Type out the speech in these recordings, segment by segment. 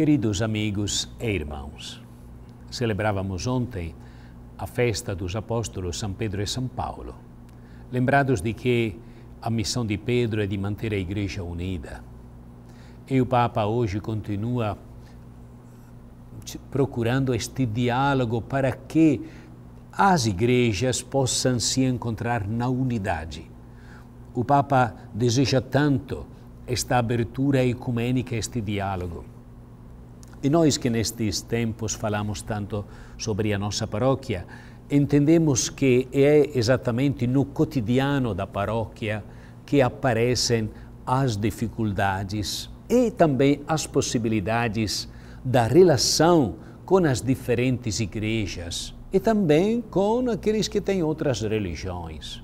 Queridos amigos e irmãos, celebrávamos ontem a festa dos apóstolos São Pedro e São Paulo, lembrados de que a missão de Pedro é de manter a Igreja unida. E o Papa hoje continua procurando este diálogo para que as igrejas possam se encontrar na unidade. O Papa deseja tanto esta abertura ecumênica, este diálogo. E nós que nestes tempos falamos tanto sobre a nossa paróquia, entendemos que é exatamente no cotidiano da paróquia que aparecem as dificuldades e também as possibilidades da relação com as diferentes igrejas e também com aqueles que têm outras religiões.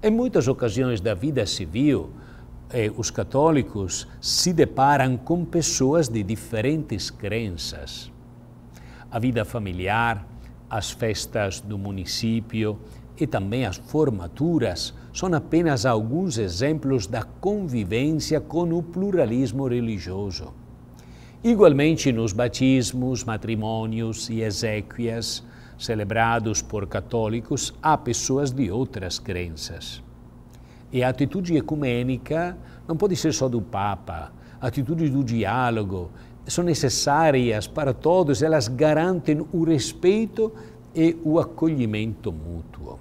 Em muitas ocasiões da vida civil, eh, os católicos se deparam com pessoas de diferentes crenças. A vida familiar, as festas do município e também as formaturas são apenas alguns exemplos da convivência com o pluralismo religioso. Igualmente nos batismos, matrimônios e exéquias celebrados por católicos, há pessoas de outras crenças. E a atitude ecumênica não pode ser só do Papa. Atitudes do diálogo são necessárias para todos, elas garantem o respeito e o acolhimento mútuo.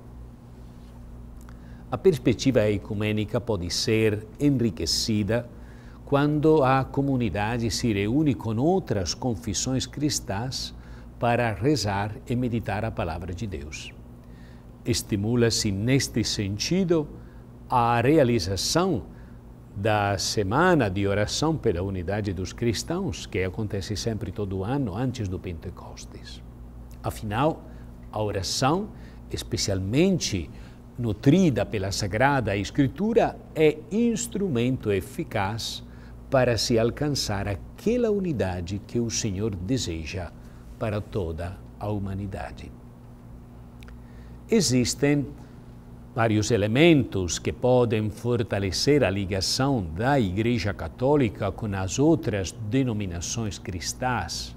A perspectiva ecumênica pode ser enriquecida quando a comunidade se reúne com outras confissões cristãs para rezar e meditar a palavra de Deus. Estimula-se neste sentido a realização da Semana de Oração pela Unidade dos Cristãos, que acontece sempre todo ano antes do Pentecostes. Afinal, a oração, especialmente nutrida pela Sagrada Escritura, é instrumento eficaz para se alcançar aquela unidade que o Senhor deseja para toda a humanidade. Existem vários elementos que podem fortalecer a ligação da Igreja Católica com as outras denominações cristãs,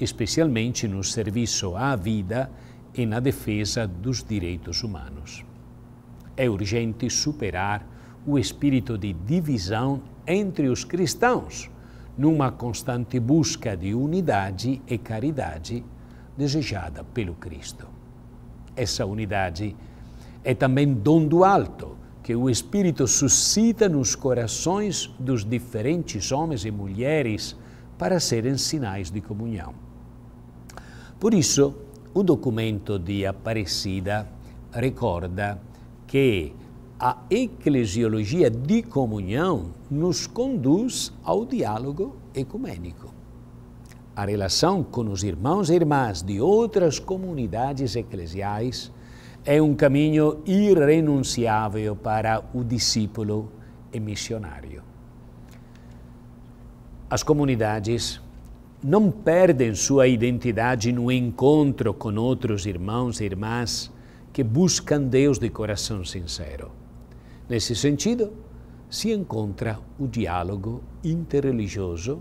especialmente no serviço à vida e na defesa dos direitos humanos. É urgente superar o espírito de divisão entre os cristãos, numa constante busca de unidade e caridade desejada pelo Cristo. Essa unidade é é também dom do alto, que o Espírito suscita nos corações dos diferentes homens e mulheres para serem sinais de comunhão. Por isso, o documento de Aparecida recorda que a eclesiologia de comunhão nos conduz ao diálogo ecumênico. A relação com os irmãos e irmãs de outras comunidades eclesiais é um caminho irrenunciável para o discípulo e missionário. As comunidades não perdem sua identidade no encontro com outros irmãos e irmãs que buscam Deus de coração sincero. Nesse sentido, se encontra o diálogo interreligioso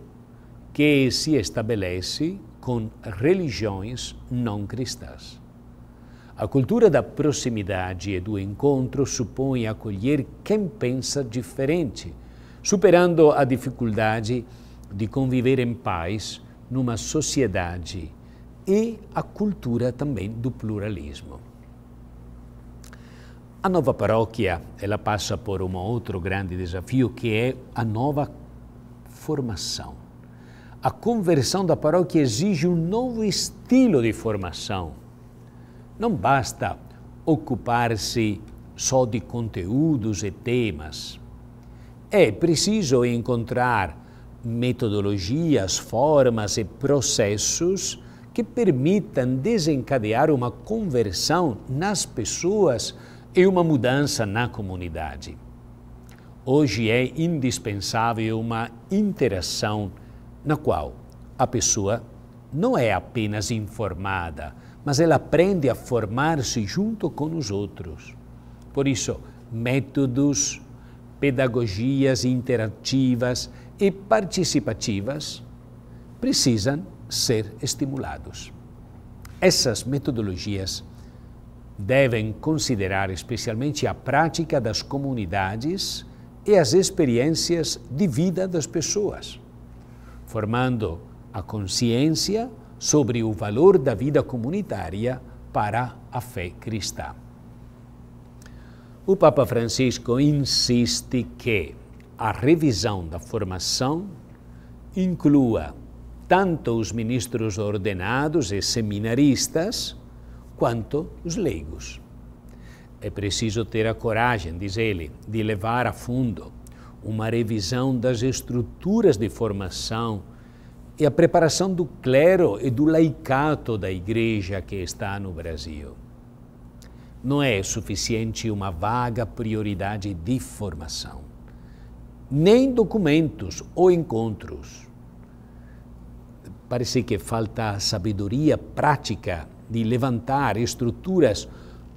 que se estabelece com religiões não cristãs. A cultura da proximidade e do encontro supõe acolher quem pensa diferente, superando a dificuldade de conviver em paz numa sociedade e a cultura também do pluralismo. A nova paróquia, ela passa por um outro grande desafio que é a nova formação. A conversão da paróquia exige um novo estilo de formação não basta ocupar-se só de conteúdos e temas. É preciso encontrar metodologias, formas e processos que permitam desencadear uma conversão nas pessoas e uma mudança na comunidade. Hoje é indispensável uma interação na qual a pessoa não é apenas informada, mas ela aprende a formar-se junto com os outros. Por isso, métodos, pedagogias interativas e participativas precisam ser estimulados. Essas metodologias devem considerar especialmente a prática das comunidades e as experiências de vida das pessoas, formando a consciência sobre o valor da vida comunitária para a fé cristã. O Papa Francisco insiste que a revisão da formação inclua tanto os ministros ordenados e seminaristas quanto os leigos. É preciso ter a coragem, diz ele, de levar a fundo uma revisão das estruturas de formação e a preparação do clero e do laicato da igreja que está no Brasil. Não é suficiente uma vaga prioridade de formação, nem documentos ou encontros. Parece que falta sabedoria prática de levantar estruturas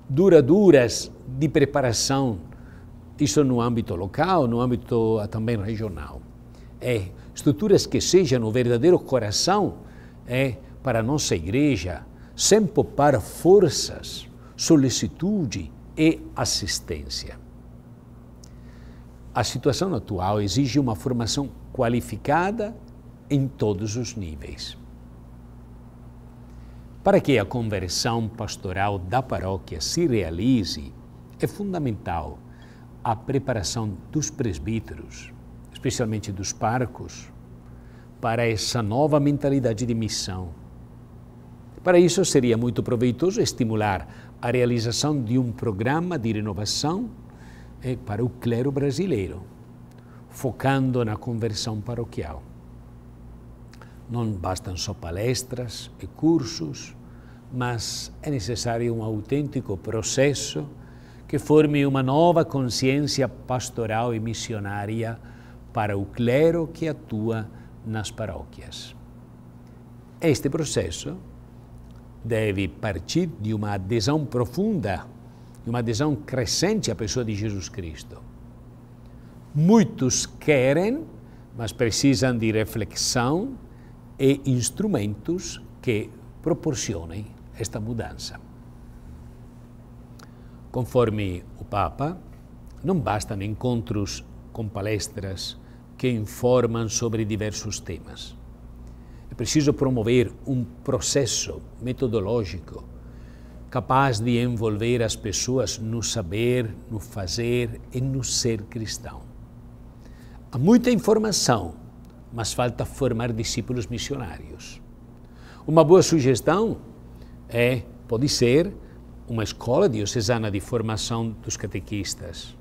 duradouras de preparação, isso no âmbito local, no âmbito também regional. É estruturas que sejam o verdadeiro coração é para nossa igreja, sem poupar forças, solicitude e assistência. A situação atual exige uma formação qualificada em todos os níveis. Para que a conversão pastoral da paróquia se realize, é fundamental a preparação dos presbíteros, especialmente dos parcos, para essa nova mentalidade de missão. Para isso, seria muito proveitoso estimular a realização de um programa de renovação eh, para o clero brasileiro, focando na conversão paroquial. Não bastam só palestras e cursos, mas é necessário um autêntico processo que forme uma nova consciência pastoral e missionária para o clero que atua nas paróquias. Este processo deve partir de uma adesão profunda, de uma adesão crescente à pessoa de Jesus Cristo. Muitos querem, mas precisam de reflexão e instrumentos que proporcionem esta mudança. Conforme o Papa, não bastam encontros com palestras que informam sobre diversos temas. É preciso promover um processo metodológico capaz de envolver as pessoas no saber, no fazer e no ser cristão. Há muita informação, mas falta formar discípulos missionários. Uma boa sugestão é, pode ser, uma escola diocesana de formação dos catequistas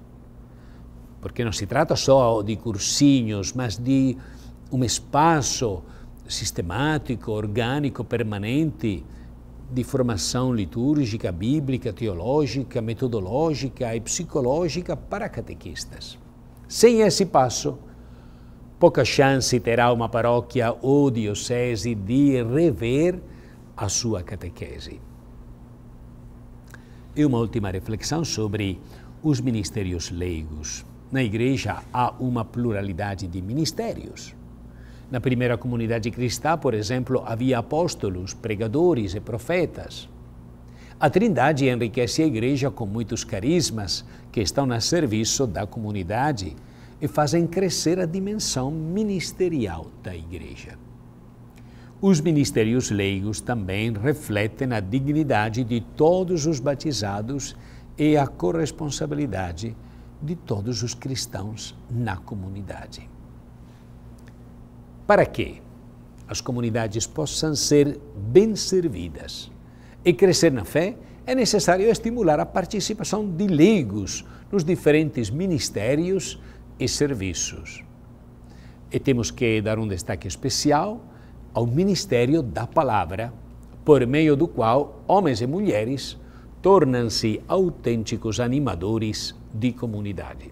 porque non se trata só de cursinhos, mas de un espaço sistemático, orgânico, permanente de formação litúrgica, bíblica, teológica, metodológica e psicológica para catequistas. Sem esse passo, pouca chance terá uma paróquia ou diocese de rever a sua catequese. E uma última reflexão sobre os ministérios leigos. Na igreja há uma pluralidade de ministérios. Na primeira comunidade cristã, por exemplo, havia apóstolos, pregadores e profetas. A Trindade enriquece a igreja com muitos carismas que estão a serviço da comunidade e fazem crescer a dimensão ministerial da igreja. Os ministérios leigos também refletem a dignidade de todos os batizados e a corresponsabilidade de todos os cristãos na comunidade. Para que as comunidades possam ser bem servidas e crescer na fé, é necessário estimular a participação de leigos nos diferentes ministérios e serviços. E temos que dar um destaque especial ao Ministério da Palavra, por meio do qual homens e mulheres tornam-se autênticos animadores de comunidade.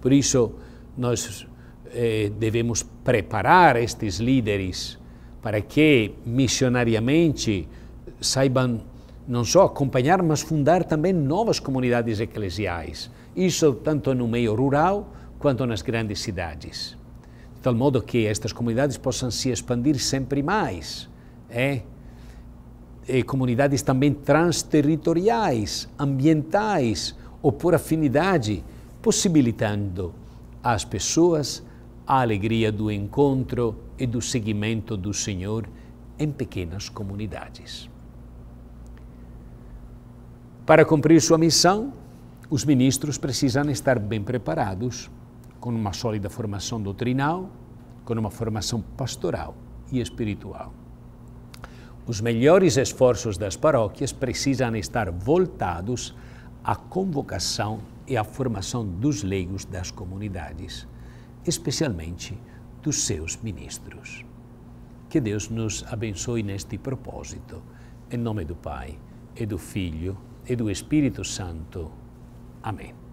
Por isso, nós eh, devemos preparar estes líderes para que missionariamente saibam não só acompanhar, mas fundar também novas comunidades eclesiais. Isso tanto no meio rural quanto nas grandes cidades. De tal modo que estas comunidades possam se expandir sempre mais. É? Eh? comunidades também transterritoriais, ambientais, ou por afinidade, possibilitando às pessoas a alegria do encontro e do seguimento do Senhor em pequenas comunidades. Para cumprir sua missão, os ministros precisam estar bem preparados, com uma sólida formação doutrinal, com uma formação pastoral e espiritual. Os melhores esforços das paróquias precisam estar voltados a convocação e a formação dos leigos das comunidades, especialmente dos seus ministros. Que Deus nos abençoe neste propósito. Em nome do Pai, e do Filho, e do Espírito Santo. Amém.